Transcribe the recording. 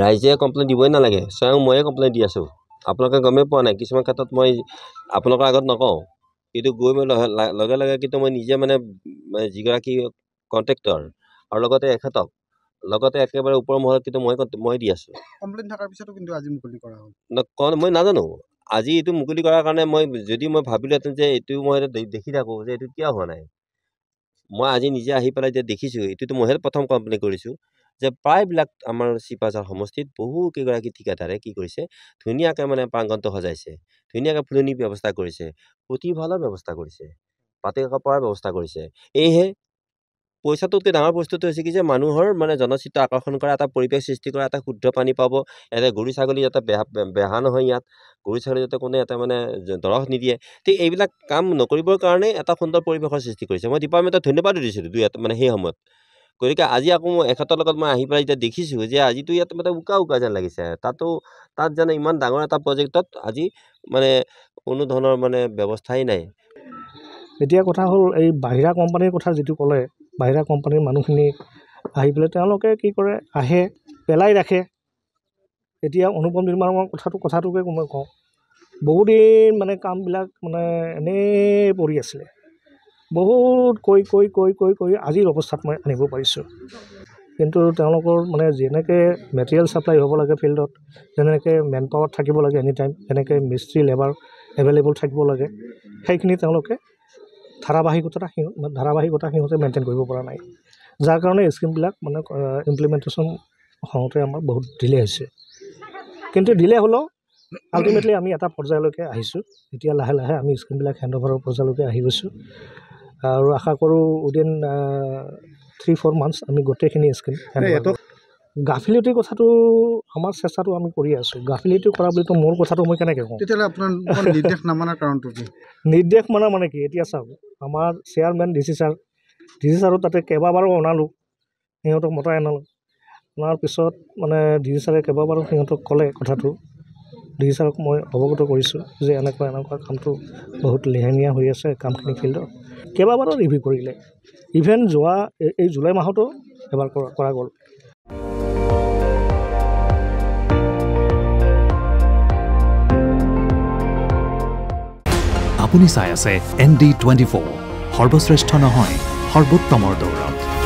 ৰাইজে কমপ্লেইন দিবই নালাগে স্বয়ং ময়ে কমপ্লেইন দি আছোঁ আপোনালোকে গমেই পোৱা নাই কিছুমান ক্ষেত্ৰত মই আপোনালোকৰ আগত নকওঁ কিন্তু গৈ মই লগে লগে কিন্তু মই নিজে মানে যিগৰাকী কণ্ট্ৰেক্টৰ আৰু লগতে এখেতক লগতে একেবাৰে ওপৰ মহলত কিন্তু মই মই দি আছোঁ কমপ্লেইন থকাৰ পিছতো কিন্তু আজি মুকলি কৰা হ'ল মই নাজানো আজি এইটো মুকলি কৰাৰ কাৰণে মই যদি মই ভাবিলোহেঁতেন যে এইটো মই দেখি থাকোঁ যে এইটো কিয় হোৱা নাই মই আজি নিজে আহি পেলাই যে দেখিছোঁ এইটোতো মইহে প্ৰথম কমপ্লেইন কৰিছোঁ যে প্ৰায়বিলাক আমাৰ চিপাঝাৰ সমষ্টিত বহুকেইগৰাকী ঠিকাদাৰে কি কৰিছে ধুনীয়াকৈ মানে প্ৰাংগণটো সজাইছে ধুনীয়াকৈ ফুলনিৰ ব্যৱস্থা কৰিছে পুথিভঁৰালৰ ব্যৱস্থা কৰিছে পাতি কপৰাৰ ব্যৱস্থা কৰিছে এইহে পইচাটোতকৈ ডাঙৰ বস্তুটো হৈছে কি যে মানুহৰ মানে জনচিত্ৰ আকৰ্ষণ কৰা এটা পৰিৱেশ সৃষ্টি কৰা এটা শুদ্ধ পানী পাব ইয়াতে গৰু ছাগলী যাতে বেহা বেহা নহয় ইয়াত গৰু ছাগলী যাতে কোনে এটা মানে দৰহ নিদিয়ে ঠিক এইবিলাক কাম নকৰিবৰ কাৰণেই এটা সুন্দৰ পৰিৱেশৰ সৃষ্টি কৰিছে মই ডিপাৰ্টমেণ্টত ধন্যবাদো দিছিলোঁ দুই এটা মানে সেই সময়ত গতিকে আজি আকৌ মই এখেতৰ লগত মই আহি পেলাই যেতিয়া দেখিছোঁ যে আজিতো ইয়াত মানে উকা উকা যেন লাগিছে তাতো তাত যেন ইমান ডাঙৰ এটা প্ৰজেক্টত আজি মানে কোনো ধৰণৰ মানে ব্যৱস্থাই নাই এতিয়া কথা হ'ল এই বাহিৰা কোম্পানীৰ কথা যিটো ক'লে বাহিৰা কোম্পানীৰ মানুহখিনি আহি পেলাই তেওঁলোকে কি কৰে আহে পেলাই ৰাখে এতিয়া অনুপম নিৰ্মাণৰ কথাটো কথাটোকে মই কওঁ বহুদিন মানে কামবিলাক মানে এনেই পৰি আছিলে বহুত কৈ কৈ কৈ কৈ কৈ আজিৰ অৱস্থাত মই আনিব পাৰিছোঁ কিন্তু তেওঁলোকৰ মানে যেনেকৈ মেটেৰিয়েল ছাপ্লাই হ'ব লাগে ফিল্ডত যেনেকৈ মেন পাৱাৰ থাকিব লাগে এনিটাইম যেনেকৈ মিস্ত্ৰী লেবাৰ এভেইলেবল থাকিব লাগে সেইখিনি তেওঁলোকে ধাৰাবাহিকতা সিহঁত ধাৰাবাহিকতা সিহঁতে মেইনটেইন কৰিব পৰা নাই যাৰ কাৰণে স্কিমবিলাক মানে ইমপ্লিমেণ্টেশ্যন হওঁতে আমাৰ বহুত ডিলে হৈছে কিন্তু ডিলে হ'লেও আল্টিমেটলি আমি এটা পৰ্যায়লৈকে আহিছোঁ এতিয়া লাহে লাহে আমি স্কিমবিলাক হেণ্ড অভাৰৰ পৰ্যায়লৈকে আহি গৈছোঁ আৰু আশা কৰোঁ উইদিন থ্ৰী ফ'ৰ মান্থছ আমি গোটেইখিনি স্কিম গাফিলতিৰ কথাটো আমাৰ চেষ্টাটো আমি কৰি আছোঁ গাফিলতি কৰা বুলিতো মোৰ কথাটো মই কেনেকৈ কওঁ নিৰ্দেশ মনা মানে কি এতিয়া চাওক আমাৰ chairman D C sir D C ছাৰো তাতে কেইবাবাৰো অনালোঁ সিহঁতক মতাই অনালোঁ অনাৰ পিছত মানে ডি চি ছাৰে কেইবাবাৰো সিহঁতক ক'লে কথাটো ডি চি ছাৰক মই অৱগত কৰিছোঁ যে এনেকুৱা এনেকুৱা কামটো বহুত লেহেমীয়া হৈ আছে কামখিনি ফিল্ডত কেইবাবাৰো ৰিভিউ কৰিলে ইভেন যোৱা এই জুলাই মাহতো এবাৰ কৰা গ'ল আপুনি চাই আছে এন ডি টুৱেণ্টি ফ'ৰ সৰ্বশ্ৰেষ্ঠ নহয় সৰ্বোত্তমৰ দৌৰত